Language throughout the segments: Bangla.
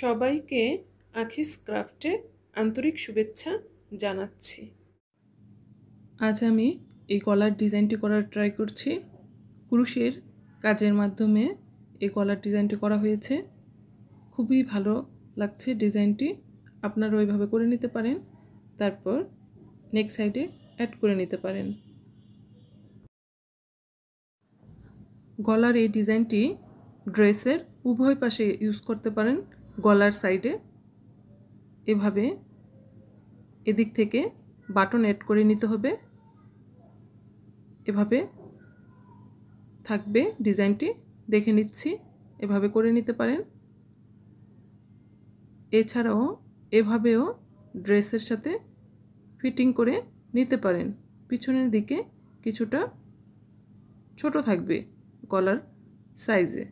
সবাইকে আখিস ক্রাফটে আন্তরিক শুভেচ্ছা জানাচ্ছি আজ আমি এই গলার ডিজাইনটি করার ট্রাই করছি কুরুষের কাজের মাধ্যমে এই গলার ডিজাইনটি করা হয়েছে খুবই ভালো লাগছে ডিজাইনটি আপনারা ওইভাবে করে নিতে পারেন তারপর নেক্সট সাইডে অ্যাড করে নিতে পারেন গলার এই ডিজাইনটি ড্রেসের উভয় পাশে ইউজ করতে পারেন গলার সাইডে এভাবে এদিক থেকে বাটন অ্যাড করে নিতে হবে এভাবে থাকবে ডিজাইনটি দেখে নিচ্ছি এভাবে করে নিতে পারেন এছাড়াও এভাবেও ড্রেসের সাথে ফিটিং করে নিতে পারেন পিছনের দিকে কিছুটা ছোট থাকবে গলার সাইজে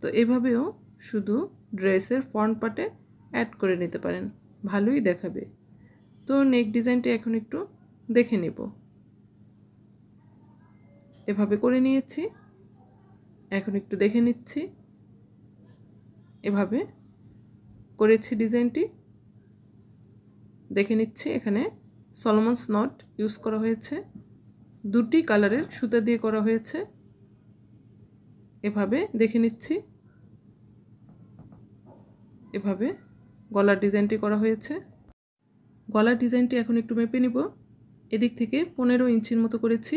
তো এভাবেও শুধু ড্রেসের ফ্রন্ট পার্টে অ্যাড করে নিতে পারেন ভালোই দেখাবে তো নেক ডিজাইনটি এখন একটু দেখে নেব এভাবে করে নিয়েছি এখন একটু দেখে নিচ্ছি এভাবে করেছি ডিজাইনটি দেখে নিচ্ছি এখানে সলমন স্নট ইউজ করা হয়েছে দুটি কালারের সুতা দিয়ে করা হয়েছে এভাবে দেখে নিচ্ছি এভাবে গলার ডিজাইনটি করা হয়েছে গলার ডিজাইনটি এখন একটু মেপে নিব এদিক থেকে পনেরো ইঞ্চির মতো করেছি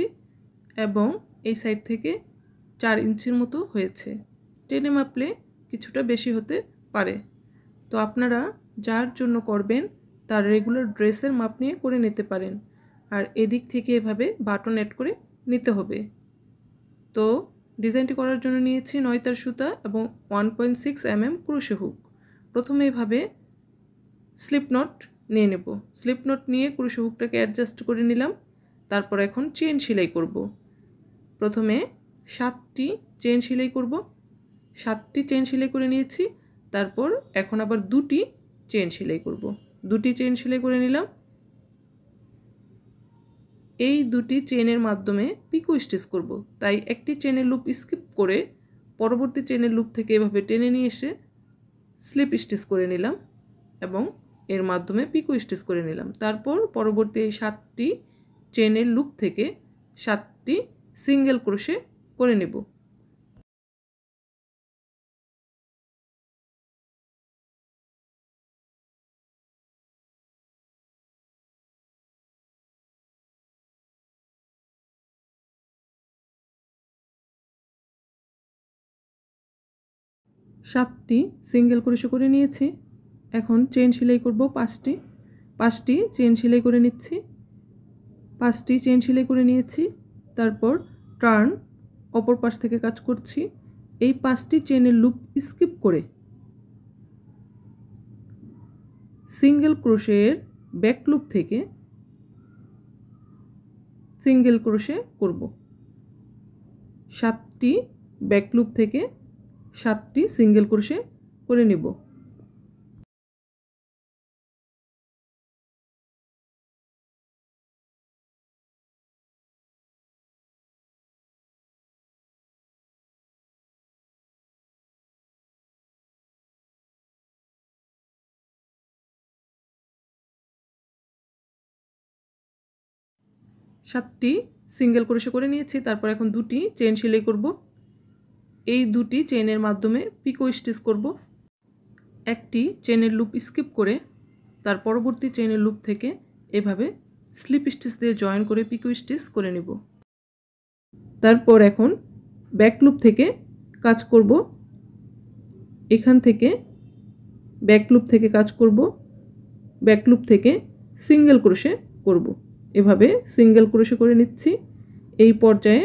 এবং এই সাইড থেকে চার ইঞ্চির মতো হয়েছে টেনে মাপলে কিছুটা বেশি হতে পারে তো আপনারা যার জন্য করবেন তার রেগুলার ড্রেসের মাপ নিয়ে করে নিতে পারেন আর এদিক থেকে এভাবে বাটন অ্যাড করে নিতে হবে তো ডিজাইনটি করার জন্য নিয়েছি নয়তার সুতা এবং one point six M M hook প্রথমে এভাবে স্লিপ নট নিয়ে নেব স্লিপ নট নিয়ে কুরুশো হুকটাকে অ্যাডজাস্ট করে নিলাম তারপর এখন চেন সেলাই করব প্রথমে সাতটি চেন সেলাই করব সাতটি চেন সেলাই করে নিয়েছি তারপর এখন আবার দুটি চেন সেলাই করব দুটি চেন সেলাই করে নিলাম এই দুটি চেনের মাধ্যমে পিকো স্টিচ করব তাই একটি চেনের লুপ স্কিপ করে পরবর্তী চেনের লুপ থেকে এভাবে টেনে নিয়ে এসে স্লিপ স্টিচ করে নিলাম এবং এর মাধ্যমে পিকো স্টিচ করে নিলাম তারপর পরবর্তী এই সাতটি চেনের লুক থেকে সাতটি সিঙ্গেল ক্রোশে করে নেব সাতটি সিঙ্গেল ক্রোশো করে নিয়েছি এখন চেন সেলাই করব পাঁচটি পাঁচটি চেন সেলাই করে নিচ্ছি পাঁচটি চেন সেলাই করে নিয়েছি তারপর টার্ন অপর পাশ থেকে কাজ করছি এই পাঁচটি চেনের লুপ স্কিপ করে সিঙ্গেল ক্রোশের ব্যাক লুপ থেকে সিঙ্গেল ক্রোশে করব সাতটি ব্যাক লুপ থেকে সাতটি সিঙ্গেল ক্রোশে করে নেব সাতটি সিঙ্গেল ক্রোশে করে নিয়েছি তারপর এখন দুটি চেন সেলাই করবো এই দুটি চেনের মাধ্যমে পিকো স্টিচ করব একটি চেনের লুপ স্কিপ করে তার পরবর্তী চেনের লুপ থেকে এভাবে স্লিপ স্টিচ দিয়ে জয়েন করে পিকো স্টিচ করে নেব তারপর এখন ব্যাক লুপ থেকে কাজ করব এখান থেকে ব্যাক লুপ থেকে কাজ করব ব্যাক লুপ থেকে সিঙ্গেল ক্রোশে করব এভাবে সিঙ্গেল ক্রোশে করে নিচ্ছি এই পর্যায়ে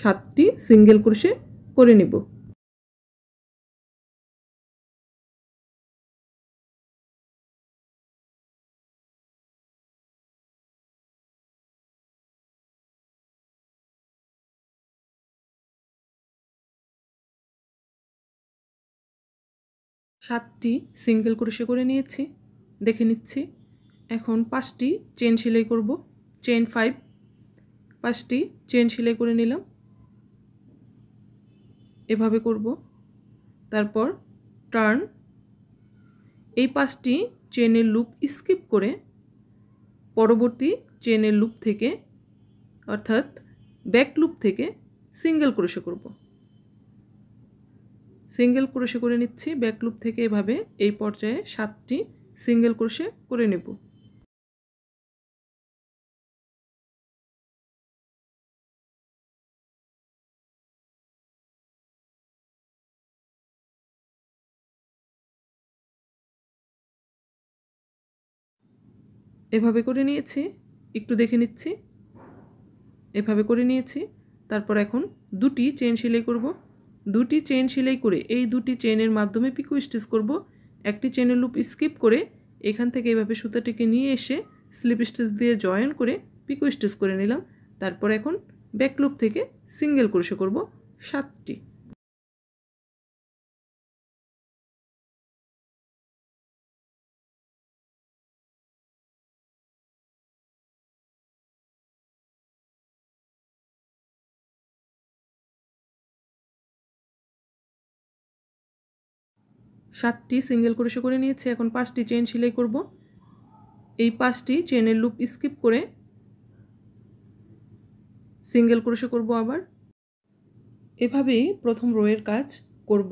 সাতটি সিঙ্গেল ক্রোশে করে নেব সাতটি সিঙ্গেল ক্রোশে করে নিয়েছি দেখে নিচ্ছি এখন পাঁচটি চেন সেলাই করব চেন ফাইভ পাঁচটি চেন সেলাই করে নিলাম এভাবে করব তারপর টার্ন এই পাঁচটি চেনের লুপ স্কিপ করে পরবর্তী চেনের লুপ থেকে অর্থাৎ ব্যাক লুপ থেকে সিঙ্গেল ক্রোশে করব সিঙ্গেল ক্রোশে করে নিচ্ছি ব্যাক লুপ থেকে এভাবে এই পর্যায়ে সাতটি সিঙ্গেল ক্রোশে করে নেব এভাবে করে নিয়েছি একটু দেখে নিচ্ছি এভাবে করে নিয়েছি তারপর এখন দুটি চেন সেলাই করব দুটি চেন সেলাই করে এই দুটি চেনের মাধ্যমে পিকো স্টিচ করব একটি চেনের লুপ স্কিপ করে এখান থেকে এভাবে সুতাটিকে নিয়ে এসে স্লিপ স্টিচ দিয়ে জয়েন করে পিকো স্টিচ করে নিলাম তারপর এখন ব্যাকলুপ থেকে সিঙ্গেল ক্রোশে করব সাতটি সাতটি সিঙ্গেল করে করে নিয়েছি এখন পাঁচটি চেন সেলাই করব এই পাঁচটি চেনের লুপ স্কিপ করে সিঙ্গেল করে করব আবার এভাবেই প্রথম রোয়ের কাজ করব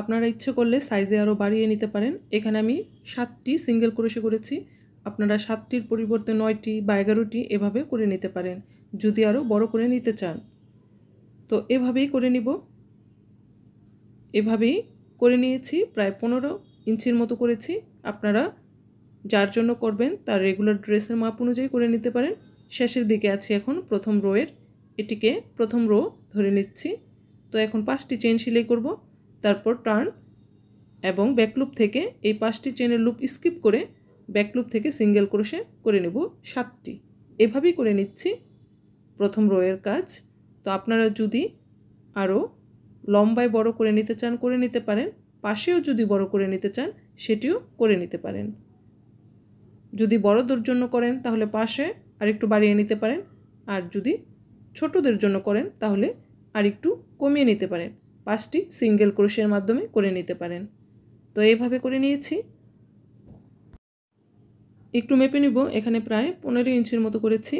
আপনারা ইচ্ছে করলে সাইজে আরও বাড়িয়ে নিতে পারেন এখানে আমি সাতটি সিঙ্গেল করে করেছি আপনারা সাতটির পরিবর্তে নয়টি বা এগারোটি এভাবে করে নিতে পারেন যদি আরও বড় করে নিতে চান তো এভাবেই করে নিব এভাবেই করে নিয়েছি প্রায় পনেরো ইঞ্চির মতো করেছি আপনারা যার জন্য করবেন তার রেগুলার ড্রেসের মাপ অনুযায়ী করে নিতে পারেন শেষের দিকে আছি এখন প্রথম রোয়ের এটিকে প্রথম রো ধরে নিচ্ছি তো এখন পাঁচটি চেন সেলাই করব তারপর টার্ন এবং ব্যাকলুপ থেকে এই পাঁচটি চেনের লুপ স্কিপ করে ব্যাকলুপ থেকে সিঙ্গেল ক্রোশে করে নেব সাতটি এভাবেই করে নিচ্ছি প্রথম রোয়ের কাজ তো আপনারা যদি আরও লম্বায় বড় করে নিতে চান করে নিতে পারেন পাশেও যদি বড় করে নিতে চান সেটিও করে নিতে পারেন যদি বড়দের জন্য করেন তাহলে পাশে আরেকটু বাড়িয়ে নিতে পারেন আর যদি ছোটদের জন্য করেন তাহলে আরেকটু কমিয়ে নিতে পারেন পাঁচটি সিঙ্গেল ক্রোশের মাধ্যমে করে নিতে পারেন তো এইভাবে করে নিয়েছি একটু মেপে নিব এখানে প্রায় পনেরো ইঞ্চির মতো করেছি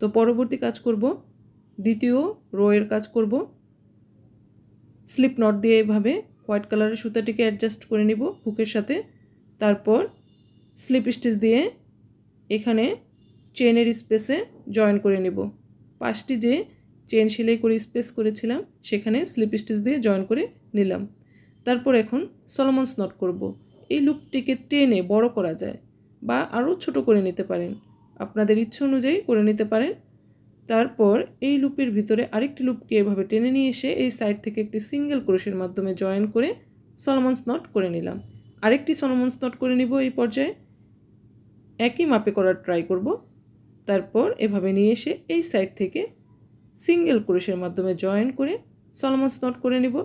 তো পরবর্তী কাজ করব দ্বিতীয় রোয়ের কাজ করব স্লিপ নট দিয়ে এভাবে হোয়াইট কালারের সুতাটিকে অ্যাডজাস্ট করে নিব হুকের সাথে তারপর স্লিপ স্টিচ দিয়ে এখানে চেনের স্পেসে জয়েন করে নিব পাঁচটি যে চেন সেলাই করে স্পেস করেছিলাম সেখানে স্লিপ স্টিচ দিয়ে জয়েন করে নিলাম তারপর এখন সলমন্স নট করব। এই লুপটিকে টেনে বড় করা যায় বা আরও ছোট করে নিতে পারেন আপনাদের ইচ্ছে অনুযায়ী করে নিতে পারেন তারপর এই লুপের ভিতরে আরেকটি লুপকে এভাবে টেনে নিয়ে এসে এই সাইড থেকে একটি সিঙ্গেল ক্রোশের মাধ্যমে জয়েন করে সলমন্স নট করে নিলাম আরেকটি সলমন্স নট করে নিব এই পর্যায়ে একই মাপে করার ট্রাই করব তারপর এভাবে নিয়ে এসে এই সাইড থেকে সিঙ্গেল ক্রোশের মাধ্যমে জয়েন করে সলমন্স নট করে নিব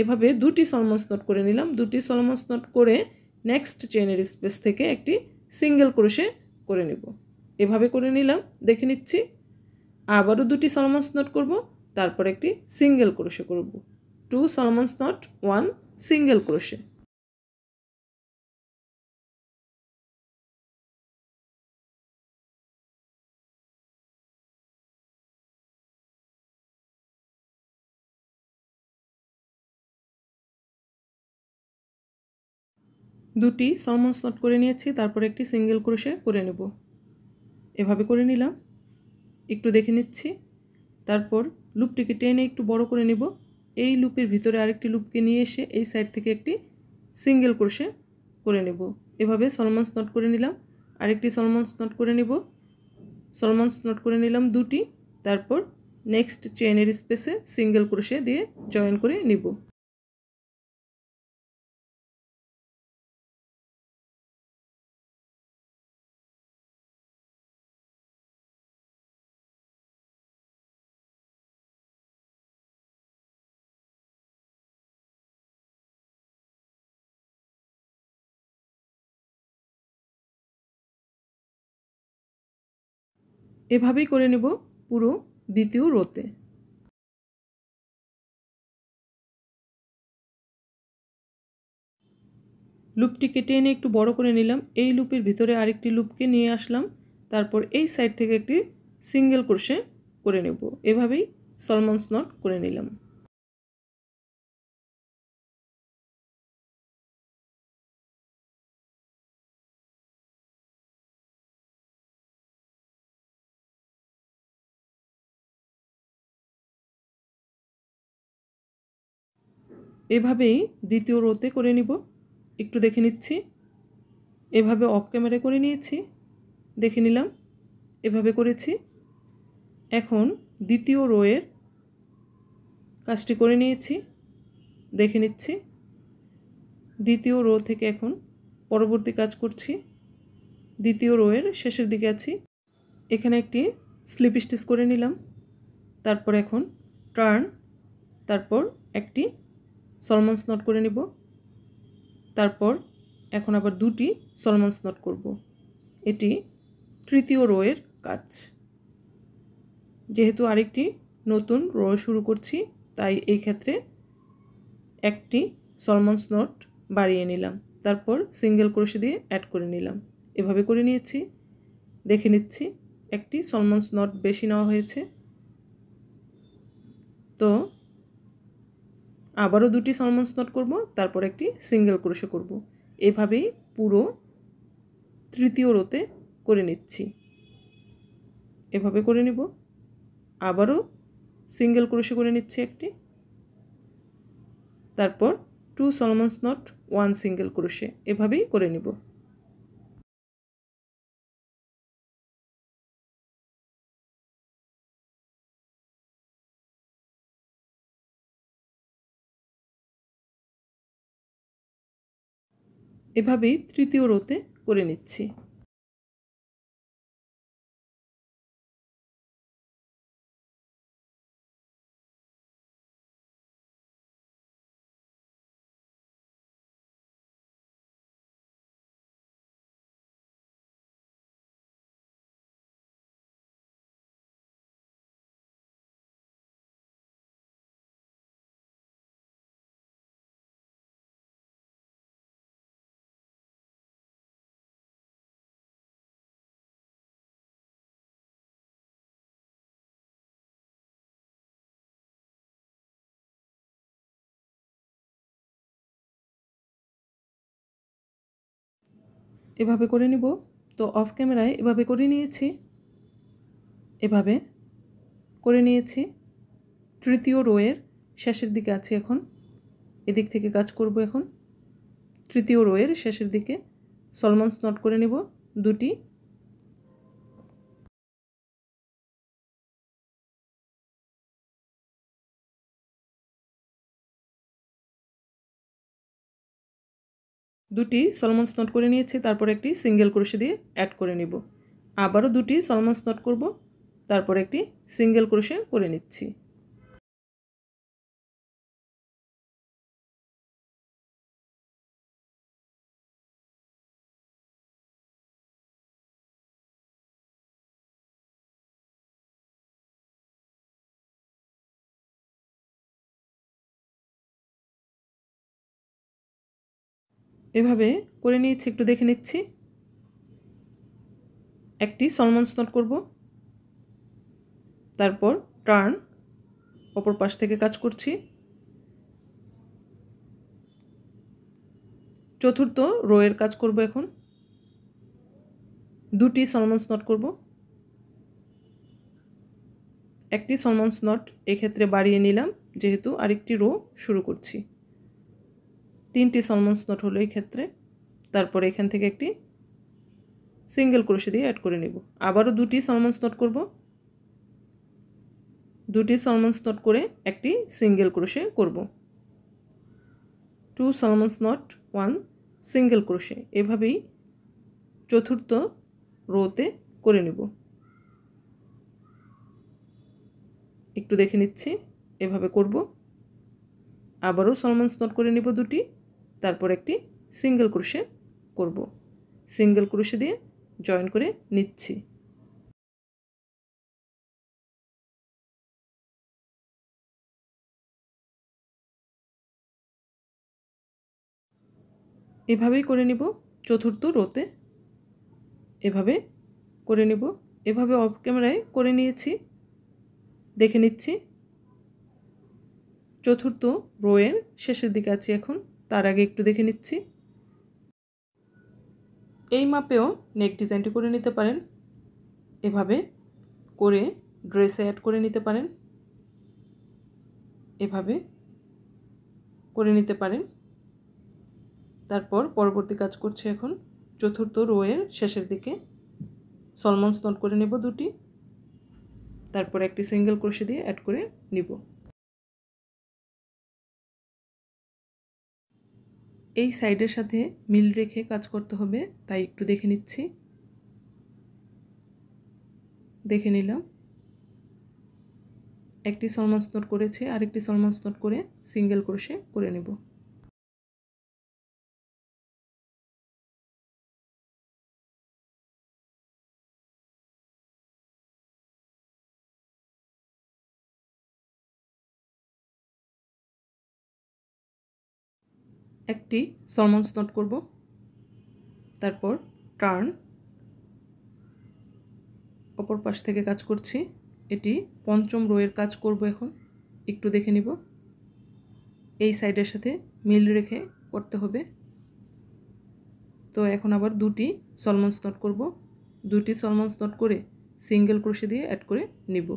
এভাবে দুটি সলমন্স নট করে নিলাম দুটি সলমন্স নট করে নেক্সট চেনের স্পেস থেকে একটি সিঙ্গেল ক্রোশে করে নেব এভাবে করে নিলাম দেখে নিচ্ছি আবারও দুটি সলমন্স নোট করব তারপর একটি সিঙ্গেল ক্রোশে করব two Solomon's knot one single crochet দুটি সলমন্স নোট করে নিয়েছি তারপর একটি সিঙ্গেল ক্রোশে করে নেব এভাবে করে নিলাম একটু দেখে নিচ্ছি তারপর লুপটিকে টেনে একটু বড় করে নেব এই লুপের ভিতরে আরেকটি লুপকে নিয়ে এসে এই সাইড থেকে একটি সিঙ্গেল ক্রোশে করে নেব এভাবে সলমন্স নট করে নিলাম আরেকটি সলমন্স নট করে নেব সলমন্স নট করে নিলাম দুটি তারপর নেক্সট চেনের স্পেসে সিঙ্গেল ক্রোশে দিয়ে জয়েন করে নিব এভাবেই করে নেব পুরো দ্বিতীয় রোতে লুপটি কেটে এনে একটু বড় করে নিলাম এই লুপের ভিতরে আরেকটি লুপকে নিয়ে আসলাম তারপর এই সাইড থেকে একটি সিঙ্গেল ক্রোশে করে নেব এভাবেই সলমন্স নট করে নিলাম এভাবেই দ্বিতীয় রোতে করে নিব একটু দেখে নিচ্ছি এভাবে অফ ক্যামেরা করে নিয়েছি দেখে নিলাম এভাবে করেছি এখন দ্বিতীয় রোয়ের কাজটি করে নিয়েছি দেখে নিচ্ছি দ্বিতীয় রো থেকে এখন পরবর্তী কাজ করছি দ্বিতীয় রোয়ের শেষের দিকে আছি এখানে একটি স্লিপ স্টিচ করে নিলাম তারপর এখন টার্ন তারপর একটি সলমন্স নট করে নেব তারপর এখন আবার দুটি সলমন্স নট করব এটি তৃতীয় রোয়ের কাজ যেহেতু আরেকটি নতুন রো শুরু করছি তাই এই ক্ষেত্রে একটি সলমন্স নট বাড়িয়ে নিলাম তারপর সিঙ্গেল ক্রোশে দিয়ে অ্যাড করে নিলাম এভাবে করে নিয়েছি দেখে নিচ্ছি একটি সলমন্স নট বেশি নেওয়া হয়েছে তো আবারও দুটি সলমন্স নট করব তারপর একটি সিঙ্গেল ক্রোশে করব এভাবেই পুরো তৃতীয় রোতে করে নিচ্ছি এভাবে করে নিব আবারও সিঙ্গেল ক্রোশে করে নিচ্ছি একটি তারপর two Solomon's knot one single crochet এভাবেই করে নিব এভাবেই তৃতীয় রোতে করে নিচ্ছি এভাবে করে নিব তো অফ ক্যামেরায় এভাবে করে নিয়েছি এভাবে করে নিয়েছি তৃতীয় রোয়ের শেষের দিকে আছি এখন এদিক থেকে কাজ করব এখন তৃতীয় রোয়ের শেষের দিকে সলমন্স নট করে নেব দুটি দুটি সলমন স্নোট করে নিয়েছি তারপর একটি সিঙ্গেল ক্রোশে দিয়ে অ্যাড করে নিব আবারও দুটি সলমন স্নোট করব তারপর একটি সিঙ্গেল ক্রোশে করে নিচ্ছি এভাবে করে নিয়েছি একটু দেখে নিচ্ছি একটি সলমন স্নট করব তারপর টার্ন অপর পাশ থেকে কাজ করছি চতুর্থ রোয়ের কাজ করব এখন দুটি সলমন স্নট করব একটি সলমন স্নট এক্ষেত্রে বাড়িয়ে নিলাম যেহেতু আরেকটি রো শুরু করছি তিনটি সলমন্স নট হলো এই ক্ষেত্রে তারপর এখান থেকে একটি সিঙ্গেল ক্রোশে দিয়ে অ্যাড করে নেব আবারও দুটি সলমন্স নট করব দুটি সলমন্স নট করে একটি সিঙ্গেল ক্রোশে করব two Solomon's knot one single crochet এভাবেই চতুর্থ রোতে করে নেব একটু দেখে নিচ্ছি এভাবে করব আবারও সলমন্স নট করে নেব দুটি তারপর একটি সিঙ্গেল ক্রুশে করব সিঙ্গেল ক্রুশে দিয়ে জয়েন করে নিচ্ছি এভাবেই করে নিব চতুর্থ রোতে এভাবে করে নিব এভাবে অফ ক্যামেরায় করে নিয়েছি দেখে নিচ্ছি চতুর্থ রোয়ের শেষের দিকে আছি এখন তার আগে একটু দেখে নিচ্ছি এই মাপেও নেক ডিজাইনটি করে নিতে পারেন এভাবে করে ড্রেসে অ্যাড করে নিতে পারেন এভাবে করে নিতে পারেন তারপর পরবর্তী কাজ করছে এখন চতুর্থ রোয়ের শেষের দিকে সলমন স্টোন করে নেব দুটি তারপর একটি সিঙ্গেল ক্রোশে দিয়ে অ্যাড করে নিব এই সাইডের সাথে মিল রেখে কাজ করতে হবে তাই একটু দেখে নিচ্ছি দেখে নিলাম একটি সলমান স্নোট করেছে আরেকটি সলমান স্নোট করে সিঙ্গেল ক্রোশে করে নেব একটি সলমন্স নোট করব তারপর টার্ন অপর পাশ থেকে কাজ করছি এটি পঞ্চম রোয়ের কাজ করব এখন একটু দেখে নিব এই সাইডের সাথে মিল রেখে করতে হবে তো এখন আবার দুটি সলমন্স নোট করব দুটি সলমন্স নোট করে সিঙ্গেল ক্রোশে দিয়ে অ্যাড করে নিব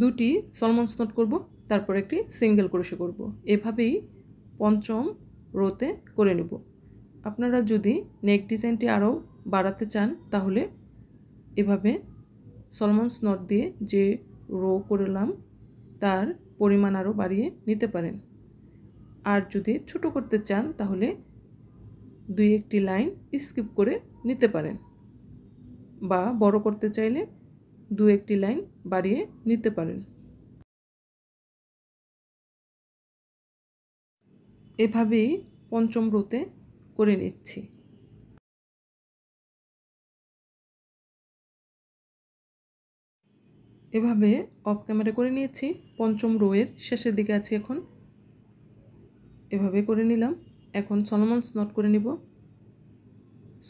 দুটি সলমন স্নট করব তারপর একটি সিঙ্গেল ক্রোশে করব এভাবেই পঞ্চম রোতে করে নেব আপনারা যদি নেক ডিজাইনটি আরও বাড়াতে চান তাহলে এভাবে সলমন স্নট দিয়ে যে রো করলাম তার পরিমাণ আরও বাড়িয়ে নিতে পারেন আর যদি ছোট করতে চান তাহলে দুই একটি লাইন স্কিপ করে নিতে পারেন বা বড় করতে চাইলে দু একটি লাইন বাড়িয়ে নিতে পারেন এভাবেই পঞ্চম রোতে করে নিচ্ছি এভাবে অফ ক্যামেরা করে নিয়েছি পঞ্চম রোয়ের শেষের দিকে আছি এখন এভাবে করে নিলাম এখন সলমন্স নট করে নিব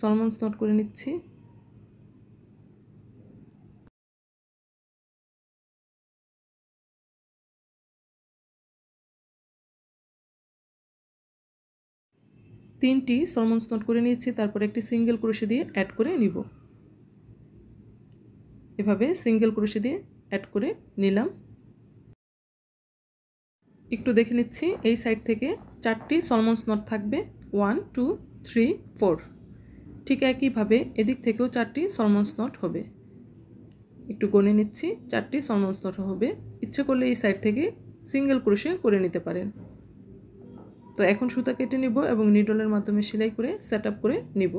সলমন্স নট করে নিচ্ছি তিনটি সলমন্স নোট করে নিয়েছি তারপর একটি সিঙ্গেল ক্রোশে দিয়ে অ্যাড করে নিব এভাবে সিঙ্গেল ক্রোশে দিয়ে অ্যাড করে নিলাম একটু দেখে নিচ্ছি এই সাইড থেকে চারটি সলমন্স নোট থাকবে ওয়ান টু থ্রি ফোর ঠিক একইভাবে এদিক থেকেও চারটি সলমন্স নোট হবে একটু গনে নিচ্ছি চারটি সলমন্স নোট হবে ইচ্ছে করলে এই সাইড থেকে সিঙ্গেল ক্রোশে করে নিতে পারেন তো এখন সুতা কেটে নিব এবং নিডলের মাধ্যমে সেলাই করে সেট করে নিব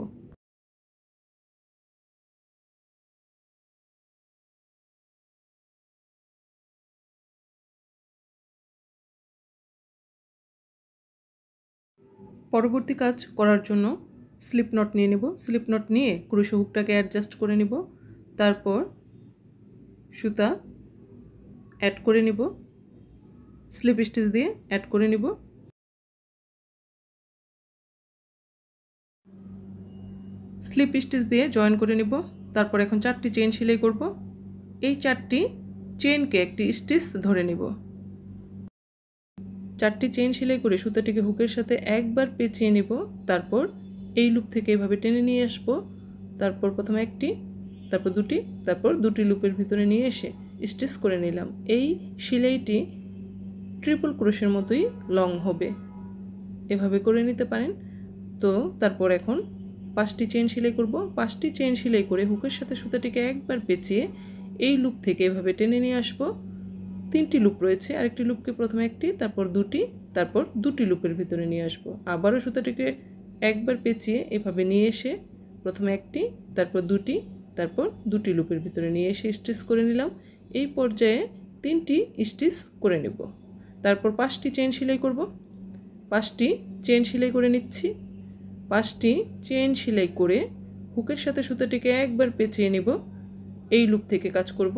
পরবর্তী কাজ করার জন্য স্লিপ নট নিয়ে নেব স্লিপ নট নিয়ে ক্রুশো হুকটাকে অ্যাডজাস্ট করে নিব তারপর সুতা অ্যাড করে নিব স্লিপ স্টিচ দিয়ে অ্যাড করে নিব স্লিপ স্টিচ দিয়ে জয়েন করে নিব তারপর এখন চারটি চেন সেলাই করব এই চারটি চেনকে একটি স্টিচ ধরে নিব চারটি চেন সেলাই করে সুতাটিকে হুকের সাথে একবার পেঁচিয়ে নেব তারপর এই লুপ থেকে এভাবে টেনে নিয়ে আসব তারপর প্রথমে একটি তারপর দুটি তারপর দুটি লুপের ভিতরে নিয়ে এসে স্টিচ করে নিলাম এই সেলাইটি ট্রিপল ক্রোশের মতোই লং হবে এভাবে করে নিতে পারেন তো তারপর এখন পাঁচটি চেন সেলাই করব পাঁচটি চেন সেলাই করে হুকের সাথে সুতাটিকে একবার পেঁচিয়ে এই লুপ থেকে এভাবে টেনে নিয়ে আসবো তিনটি লুপ রয়েছে আরেকটি লুপকে প্রথমে একটি তারপর দুটি তারপর দুটি লুপের ভিতরে নিয়ে আসবো আবারও সুতাটিকে একবার পেঁচিয়ে এভাবে নিয়ে এসে প্রথমে একটি তারপর দুটি তারপর দুটি লুপের ভিতরে নিয়ে এসে স্টিচ করে নিলাম এই পর্যায়ে তিনটি স্টিচ করে নেব তারপর পাঁচটি চেন সেলাই করব পাঁচটি চেন সেলাই করে নিচ্ছি পাঁচটি চেন সেলাই করে হুকের সাথে সুতাটিকে একবার পেঁচিয়ে নেব এই লুপ থেকে কাজ করব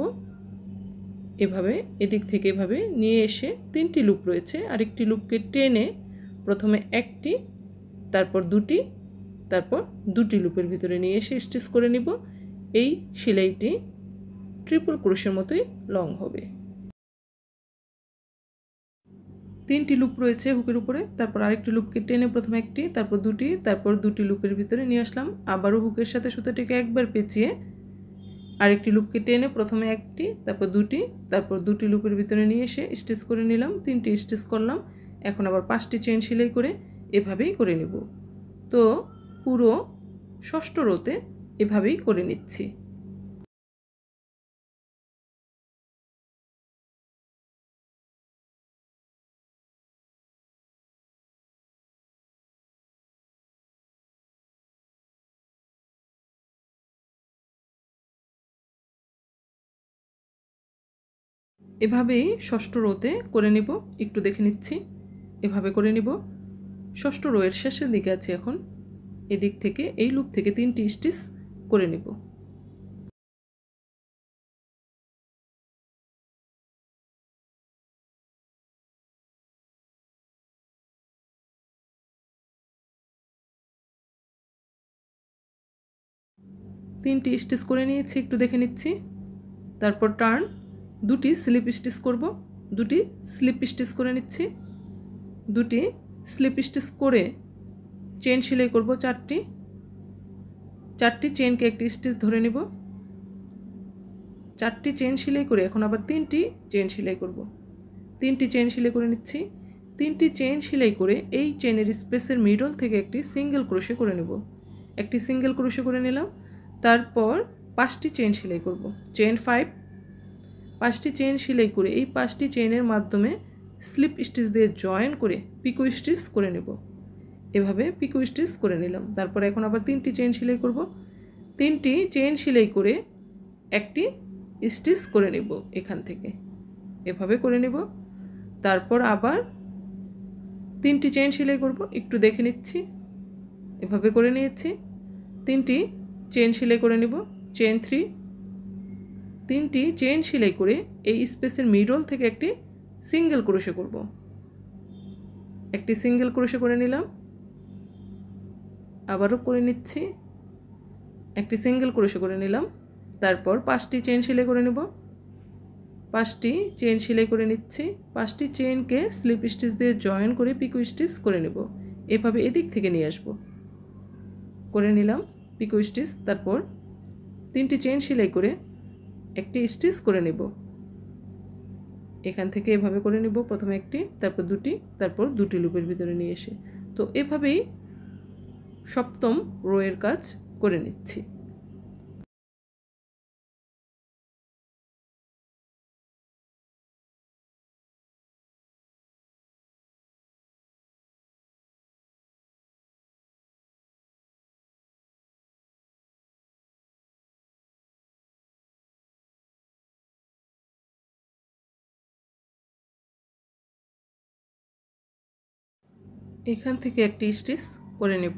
এভাবে এদিক থেকে এভাবে নিয়ে এসে তিনটি লুপ রয়েছে আরেকটি লুপকে টেনে প্রথমে একটি তারপর দুটি তারপর দুটি লুপের ভিতরে নিয়ে এসে স্টিচ করে নিব এই সেলাইটি ট্রিপল ক্রোশের মতোই লং হবে তিনটি লুপ রয়েছে হুকের উপরে তারপর আরেকটি লুপকে টেনে প্রথমে একটি তারপর দুটি তারপর দুটি লুপের ভিতরে নিয়ে আসলাম আবারও হুকের সাথে সুতোটিকে একবার পেঁচিয়ে আরেকটি লুপকে টেনে প্রথমে একটি তারপর দুটি তারপর দুটি লুপের ভিতরে নিয়ে এসে স্টিচ করে নিলাম তিনটি স্টিচ করলাম এখন আবার পাঁচটি চেন সেলাই করে এভাবেই করে নেব তো পুরো ষষ্ঠ রোতে এভাবেই করে নিচ্ছি এভাবেই ষষ্ঠ রোতে করে নিব একটু দেখে নিচ্ছি এভাবে করে নিব ষষ্ঠ রোয়ের শেষের দিকে আছে এখন এদিক থেকে এই লুপ থেকে তিনটি স্টিচ করে নেব তিনটি স্টিচ করে নিয়েছি একটু দেখে নিচ্ছি তারপর টার্ন দুটি স্লিপ স্টিচ করব দুটি স্লিপ স্টিচ করে নিচ্ছি দুটি স্লিপ স্টিচ করে চেন সেলাই করব চারটি চারটি চেনকে একটি স্টিচ ধরে নেব চারটি চেন সেলাই করে এখন আবার তিনটি চেন সেলাই করব তিনটি চেন সেলাই করে নিচ্ছি তিনটি চেন সেলাই করে এই চেনের স্পেসের মিডল থেকে একটি সিঙ্গেল ক্রোশে করে নেব একটি সিঙ্গেল ক্রোশে করে নিলাম তারপর পাঁচটি চেন সেলাই করব চেন ফাইভ পাঁচটি চেন সেলাই করে এই পাঁচটি চেনের মাধ্যমে স্লিপ স্টিচ দিয়ে জয়েন করে পিকো স্টিচ করে নেব এভাবে পিকো স্টিচ করে নিলাম তারপর এখন আবার তিনটি চেন সেলাই করব তিনটি চেন সেলাই করে একটি স্টিচ করে নেব এখান থেকে এভাবে করে নেব তারপর আবার তিনটি চেন সেলাই করব একটু দেখে নিচ্ছি এভাবে করে নিয়েছি তিনটি চেন সেলাই করে নেব চেন থ্রি তিনটি চেন সেলাই করে এই স্পেসের মিডল থেকে একটি সিঙ্গেল ক্রোশে করব একটি সিঙ্গেল ক্রোশে করে নিলাম আবারও করে নিচ্ছি একটি সিঙ্গেল ক্রোশে করে নিলাম তারপর পাঁচটি চেন সেলাই করে নেব পাঁচটি চেন সেলাই করে নিচ্ছি পাঁচটি চেনকে স্লিপ স্টিচ দিয়ে জয়েন করে পিকো স্টিচ করে নেব এভাবে এদিক থেকে নিয়ে আসব করে নিলাম পিকো স্টিচ তারপর তিনটি চেন সেলাই করে একটি স্টিচ করে নেব এখান থেকে এভাবে করে নেব প্রথমে একটি তারপর দুটি তারপর দুটি লুপের ভিতরে নিয়ে এসে তো এভাবেই সপ্তম রোয়ের কাজ করে নিচ্ছি এখান থেকে একটি স্টিচ করে নেব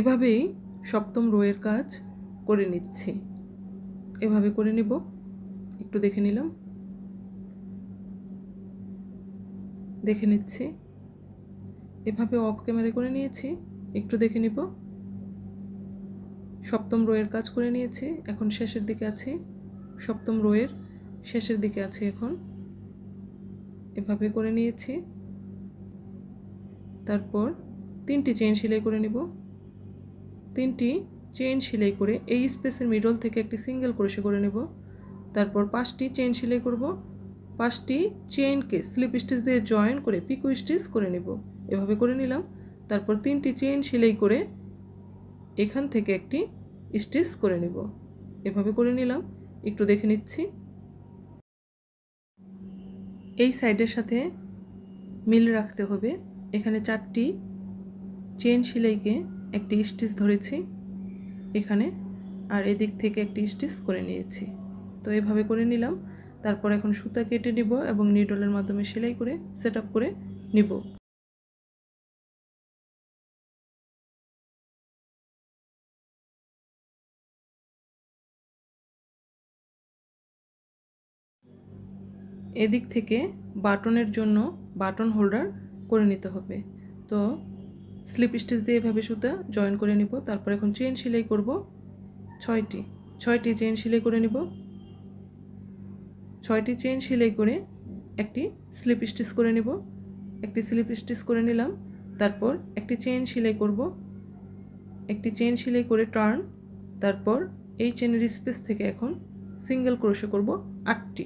এভাবেই সপ্তম রোয়ের কাজ করে নিচ্ছি এভাবে করে নেব একটু দেখে নিলাম দেখে নিচ্ছি এভাবে অফ ক্যামেরা করে নিয়েছি একটু দেখে নিব সপ্তম রোয়ের কাজ করে নিয়েছি এখন শেষের দিকে আছি সপ্তম রোয়ের শেষের দিকে আছি এখন এভাবে করে নিয়েছি তারপর তিনটি চেন সেলাই করে নেব তিনটি চেন সেলাই করে এই স্পেসের মিডল থেকে একটি সিঙ্গেল ক্রোশে করে নেব তারপর পাঁচটি চেন সেলাই করব পাঁচটি চেনকে স্লিপ স্টিচ দিয়ে জয়েন করে পিকো স্টিচ করে নেব এভাবে করে নিলাম তারপর তিনটি চেন সেলাই করে এখান থেকে একটি স্টিচ করে নেব এভাবে করে নিলাম একটু দেখে নিচ্ছি এই সাইডের সাথে মিল রাখতে হবে এখানে চারটি চেন সেলাইকে একটি স্টিচ ধরেছি এখানে আর এদিক থেকে একটি স্টিচ করে নিয়েছি তো এভাবে করে নিলাম তারপর এখন সুতা কেটে নিব এবং নিডলের মাধ্যমে সেলাই করে সেট করে নিব এদিক থেকে বাটনের জন্য বাটন হোল্ডার করে নিতে হবে তো স্লিপ স্টিচ দিয়ে এভাবে সুতা জয়েন করে নিব তারপর এখন চেন সেলাই করব ছয়টি ছয়টি চেন সেলাই করে নিব ছয়টি চেন সেলাই করে একটি স্লিপ স্টিচ করে নিব একটি স্লিপ স্টিচ করে নিলাম তারপর একটি চেন সেলাই করব একটি চেন সেলাই করে টার্ন তারপর এই চেনের স্পেস থেকে এখন সিঙ্গেল ক্রোশে করব আটটি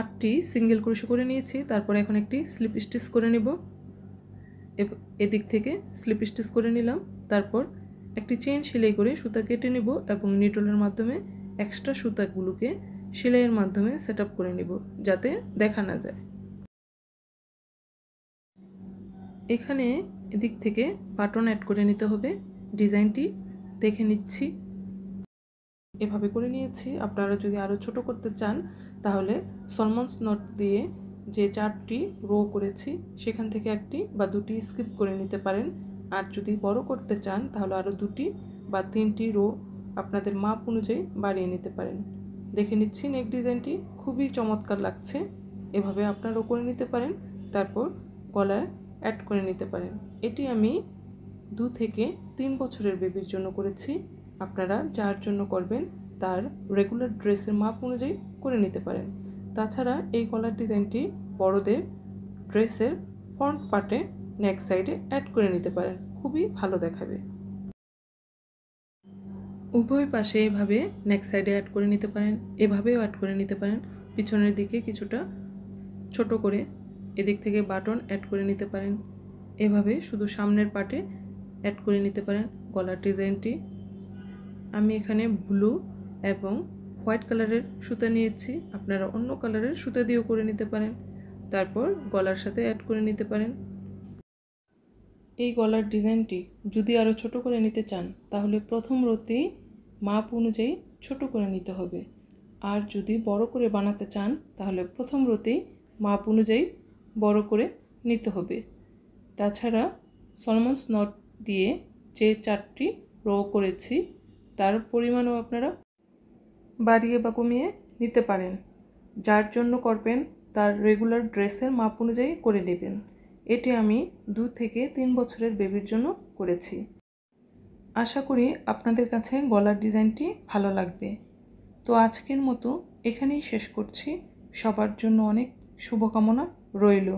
আটটি সিঙ্গেল ক্রোশো করে নিয়েছি তারপরে এখন একটি স্লিপ স্টিচ করে নেব এদিক থেকে স্লিপ স্টিচ করে নিলাম তারপর একটি চেন সেলাই করে সুতা কেটে নেব এবং নিটলের মাধ্যমে এক্সট্রা সুতাগুলোকে সেলাইয়ের মাধ্যমে সেট করে নেব যাতে দেখা না যায় এখানে এদিক থেকে বাটন অ্যাড করে নিতে হবে ডিজাইনটি দেখে নিচ্ছি এভাবে করে নিয়েছি আপনারা যদি আরও ছোট করতে চান তাহলে সলমন্স নট দিয়ে যে চারটি রো করেছি সেখান থেকে একটি বা দুটি স্কিপ করে নিতে পারেন আর যদি বড় করতে চান তাহলে আরও দুটি বা তিনটি রো আপনাদের মাপ অনুযায়ী বাড়িয়ে নিতে পারেন দেখে নিচ্ছি নেক ডিজাইনটি খুবই চমৎকার লাগছে এভাবে আপনারাও করে নিতে পারেন তারপর গলায় অ্যাড করে নিতে পারেন এটি আমি দু থেকে তিন বছরের বেবির জন্য করেছি আপনারা যার জন্য করবেন তার রেগুলার ড্রেসের মাপ অনুযায়ী করে নিতে পারেন তাছাড়া এই কলার ডিজাইনটি বড়দের ড্রেসের ফ্রন্ট পার্টে নেক সাইডে অ্যাড করে নিতে পারেন খুবই ভালো দেখাবে উভয় পাশে এভাবে নেক সাইডে অ্যাড করে নিতে পারেন এভাবেও অ্যাড করে নিতে পারেন পিছনের দিকে কিছুটা ছোট করে এদিক থেকে বাটন অ্যাড করে নিতে পারেন এভাবে শুধু সামনের পার্টে অ্যাড করে নিতে পারেন গলার ডিজাইনটি আমি এখানে ব্লু এবং হোয়াইট কালারের সুতা নিয়েছি আপনারা অন্য কালারের সুতা দিয়েও করে নিতে পারেন তারপর গলার সাথে অ্যাড করে নিতে পারেন এই গলার ডিজাইনটি যদি আরও ছোট করে নিতে চান তাহলে প্রথম রোতেই মাপ অনুযায়ী ছোট করে নিতে হবে আর যদি বড় করে বানাতে চান তাহলে প্রথম রোতেই মাপ অনুযায়ী বড় করে নিতে হবে তাছাড়া সলমন্স নট দিয়ে যে চারটি রো করেছি তার পরিমাণও আপনারা বাড়িয়ে বা কমিয়ে নিতে পারেন যার জন্য করবেন তার রেগুলার ড্রেসের মাপ অনুযায়ী করে নেবেন এটি আমি দু থেকে তিন বছরের বেবির জন্য করেছি আশা করি আপনাদের কাছে গলার ডিজাইনটি ভালো লাগবে তো আজকের মতো এখানেই শেষ করছি সবার জন্য অনেক শুভকামনা রইল